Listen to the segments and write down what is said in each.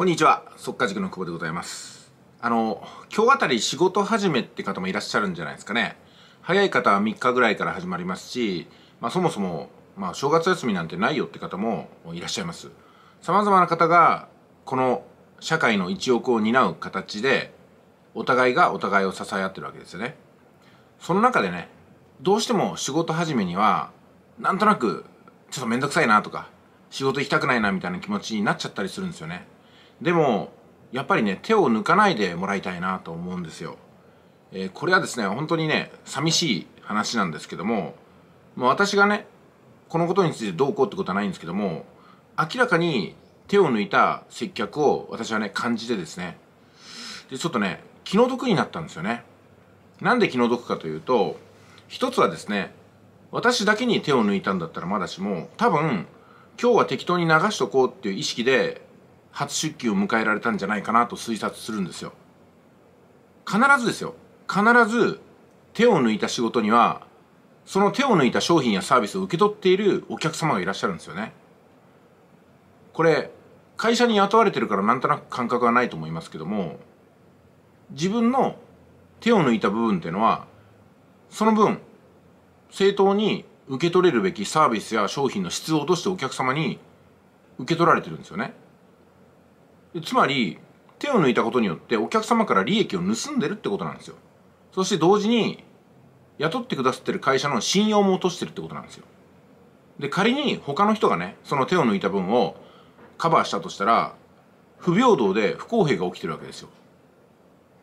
こんにちは速稼塾の久保でございますあの今日あたり仕事始めって方もいらっしゃるんじゃないですかね早い方は3日ぐらいから始まりますし、まあ、そもそも、まあ、正月休みなんてないよって方もいらっしゃいます様々な方がこの社会の一翼を担う形でお互いがお互いを支え合ってるわけですよねその中でねどうしても仕事始めにはなんとなくちょっと面倒くさいなとか仕事行きたくないなみたいな気持ちになっちゃったりするんですよねでもやっぱりね手を抜かないでもらいたいなと思うんですよ、えー、これはですね本当にね寂しい話なんですけどももう私がねこのことについてどうこうってことはないんですけども明らかに手を抜いた接客を私はね感じてですねでちょっとね気の毒になったんですよねなんで気の毒かというと一つはですね私だけに手を抜いたんだったらまだしも多分今日は適当に流しとこうっていう意識で初出勤を迎えられたんじゃないかなと推察するんですよ必ずですよ必ず手を抜いた仕事にはその手を抜いた商品やサービスを受け取っているお客様がいらっしゃるんですよねこれ会社に雇われてるからなんとなく感覚はないと思いますけども自分の手を抜いた部分っていうのはその分正当に受け取れるべきサービスや商品の質を落としてお客様に受け取られてるんですよねつまり手を抜いたことによってお客様から利益を盗んでるってことなんですよそして同時に雇ってくださってる会社の信用も落としてるってことなんですよで仮に他の人がねその手を抜いた分をカバーしたとしたら不平等で不公平が起きてるわけですよ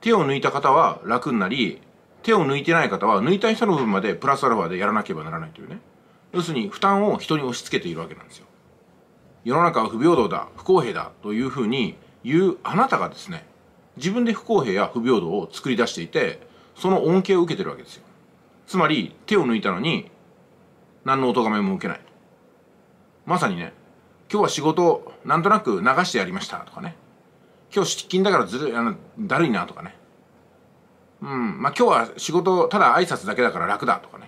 手を抜いた方は楽になり手を抜いてない方は抜いた人の分までプラスアルファでやらなければならないというね要するに負担を人に押し付けているわけなんですよ世の中は不平等だ不公平だというふうに言うあなたがですね自分で不公平や不平等を作り出していてその恩恵を受けてるわけですよつまり手を抜いたのに何のお咎めも受けないまさにね今日は仕事なんとなく流してやりましたとかね今日出勤だからずるあのだるいなとかねうんまあ今日は仕事ただ挨拶だけだから楽だとかね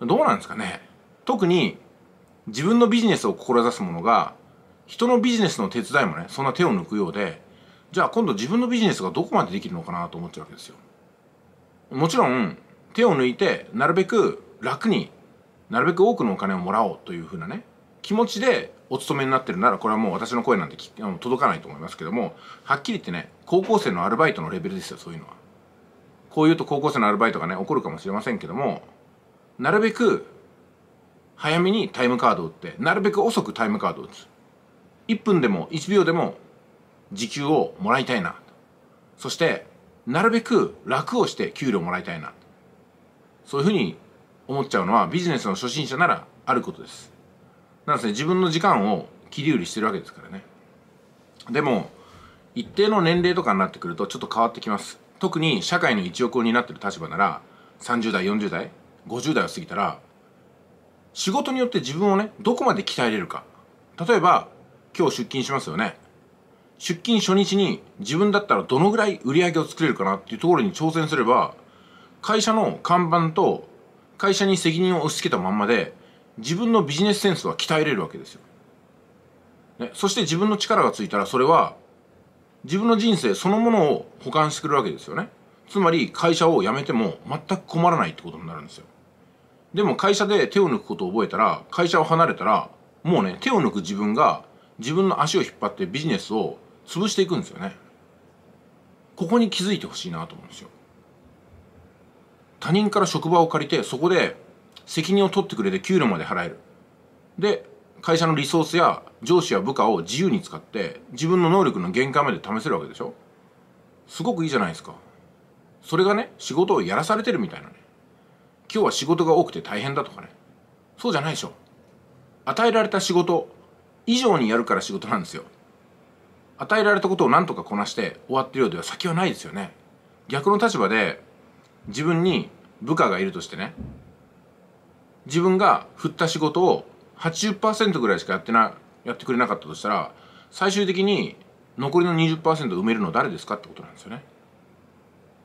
どうなんですかね特に自分のビジネスを志す者が人のビジネスの手伝いもねそんな手を抜くようでじゃあ今度自分のビジネスがどこまでできるのかなと思っちゃうわけですよもちろん手を抜いてなるべく楽になるべく多くのお金をもらおうというふうなね気持ちでお勤めになってるならこれはもう私の声なんて届かないと思いますけどもはっきり言ってね高校生のアルバイトのレベルですよそういうのはこう言うと高校生のアルバイトがね起こるかもしれませんけどもなるべく早めにタイムカードを打ってなるべく遅くタイムカードを打つ1分でも1秒でも時給をもらいたいなそしてなるべく楽をして給料もらいたいなそういうふうに思っちゃうのはビジネスの初心者ならあることですなんですね自分の時間を切り売りしてるわけですからねでも一定の年齢とかになってくるとちょっと変わってきます特に社会の一翼を担ってる立場なら30代40代50代を過ぎたら仕事によって自分をね、どこまで鍛えれるか。例えば、今日出勤しますよね。出勤初日に自分だったらどのぐらい売り上げを作れるかなっていうところに挑戦すれば、会社の看板と会社に責任を押し付けたまんまで、自分のビジネスセンスは鍛えれるわけですよ。ね、そして自分の力がついたらそれは自分の人生そのものを保管してくれるわけですよね。つまり会社を辞めても全く困らないってことになるんですよ。でも会社で手を抜くことを覚えたら会社を離れたらもうね手を抜く自分が自分の足を引っ張ってビジネスを潰していくんですよねここに気づいてほしいなと思うんですよ他人から職場を借りてそこで責任を取ってくれて給料まで払えるで会社のリソースや上司や部下を自由に使って自分の能力の限界まで試せるわけでしょすごくいいじゃないですかそれがね仕事をやらされてるみたいなね今日は仕事が多くて大変だとかねそうじゃないでしょ与えられた仕事以上にやるから仕事なんですよ与えられたことを何とかこなして終わってるようでは先はないですよね逆の立場で自分に部下がいるとしてね自分が振った仕事を80%ぐらいしかやってなやってくれなかったとしたら最終的に残りの20%埋めるの誰ですかってことなんですよね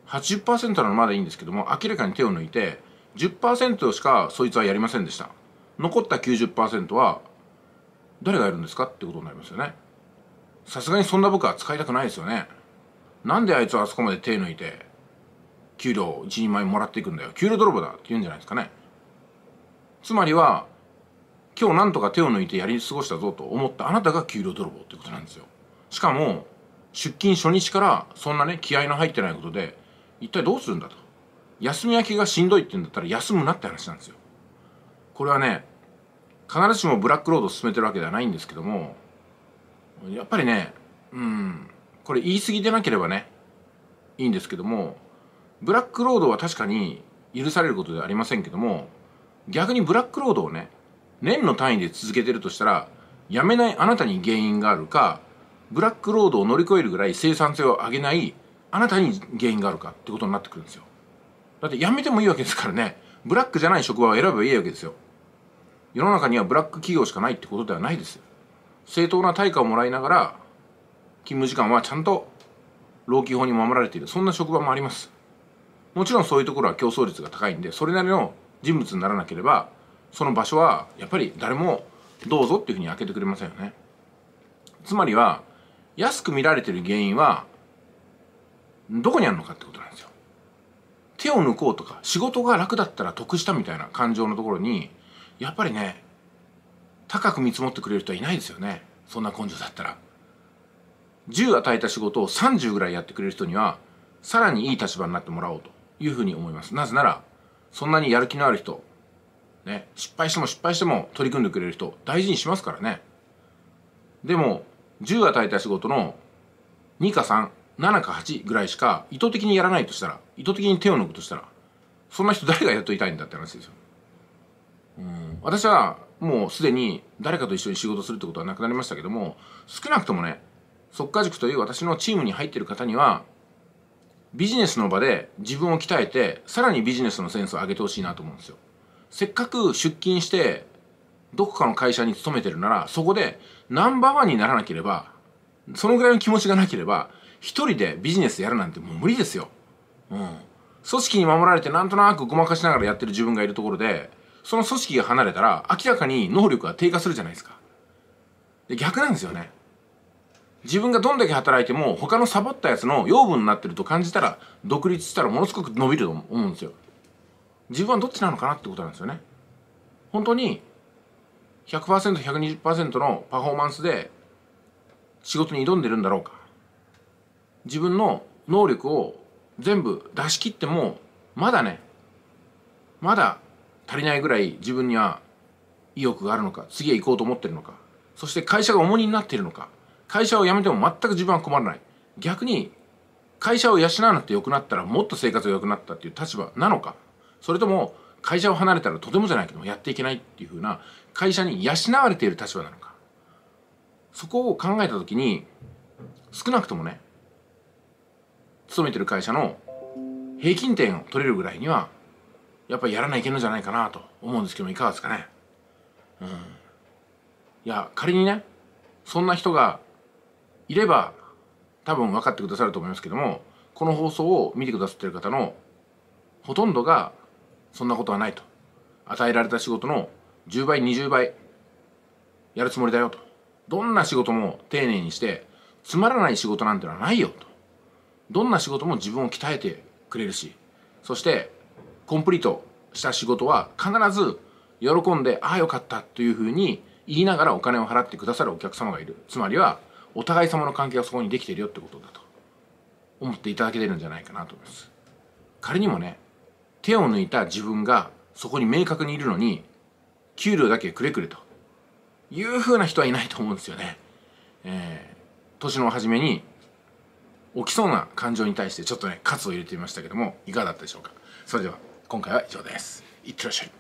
80%ならまだいいんですけども明らかに手を抜いて10%しかそいつはやりませんでした残った90%は誰がやるんですかってことになりますよねさすがにそんな僕は使いたくないですよねなんであいつはあそこまで手抜いて給料一人前もらっていくんだよ給料泥棒だって言うんじゃないですかねつまりは今日なんとか手を抜いてやり過ごしたぞと思ったあなたが給料泥棒ってことなんですよしかも出勤初日からそんなね気合の入ってないことで一体どうするんだと休み明けがしんどいって言うんだったら休むなって話なんですよこれはね必ずしもブラックロードを進めてるわけではないんですけどもやっぱりねうんこれ言い過ぎでなければねいいんですけどもブラックロードは確かに許されることではありませんけども逆にブラックロードをね年の単位で続けてるとしたらやめないあなたに原因があるかブラックロードを乗り越えるぐらい生産性を上げないあなたに原因があるかってことになってくるんですよ。だって辞めてもいいわけですからねブラックじゃない職場を選べばいいわけですよ世の中にはブラック企業しかないってことではないですよ正当な対価をもらいながら勤務時間はちゃんと労基法に守られているそんな職場もありますもちろんそういうところは競争率が高いんでそれなりの人物にならなければその場所はやっぱり誰もどうぞっていうふうに開けてくれませんよねつまりは安く見られてる原因はどこにあるのかってことなんですよ手を抜こうとか仕事が楽だったら得したみたいな感情のところにやっぱりね高く見積もってくれる人はいないですよねそんな根性だったら。10与えた仕事を30ぐらいやってくれる人にはさらにいい立場になってもらおうというふうに思います。なぜならそんなにやる気のある人、ね、失敗しても失敗しても取り組んでくれる人大事にしますからね。でも10与えた仕事の2か3 7か8ぐらいしか意図的にやらないとしたら意図的に手を抜くとしたらそんな人誰が雇いたいんだって話ですよ。うん私はもうすでに誰かと一緒に仕事するってことはなくなりましたけども少なくともね即家塾という私のチームに入ってる方にはビジネスの場で自分を鍛えてさらにビジネスのセンスを上げてほしいなと思うんですよ。せっかく出勤してどこかの会社に勤めてるならそこでナンバーワンにならなければそのぐらいの気持ちがなければ一人でビジネスやるなんてもう無理ですよ。うん。組織に守られてなんとなくごまかしながらやってる自分がいるところで、その組織が離れたら明らかに能力が低下するじゃないですか。で逆なんですよね。自分がどんだけ働いても他のサボったやつの養分になってると感じたら独立したらものすごく伸びると思うんですよ。自分はどっちなのかなってことなんですよね。本当に 100%120% のパフォーマンスで仕事に挑んでるんだろうか。自分の能力を全部出し切ってもまだねまだ足りないぐらい自分には意欲があるのか次へ行こうと思ってるのかそして会社が重荷になっているのか会社を辞めても全く自分は困らない逆に会社を養うなくて良くなったらもっと生活が良くなったっていう立場なのかそれとも会社を離れたらとてもじゃないけどもやっていけないっていうふうな会社に養われている立場なのかそこを考えた時に少なくともね勤めてる会社の平均点を取れるぐらいにはやっぱりやらないけんのじゃないかなと思うんですけどもいかがですかね。うん、いや仮にねそんな人がいれば多分分かってくださると思いますけどもこの放送を見てくださってる方のほとんどがそんなことはないと与えられた仕事の10倍20倍やるつもりだよとどんな仕事も丁寧にしてつまらない仕事なんてのはないよとどんな仕事も自分を鍛えてくれるしそしてコンプリートした仕事は必ず喜んでああよかったというふうに言いながらお金を払ってくださるお客様がいるつまりはお互い様の関係がそこにできてるよってことだと思っていただけてるんじゃないかなと思います仮にもね手を抜いた自分がそこに明確にいるのに給料だけくれくれというふうな人はいないと思うんですよねえー、年の初めに起きそうな感情に対してちょっとね喝を入れてみましたけどもいかがだったでしょうかそれでは今回は以上ですいってらっしゃい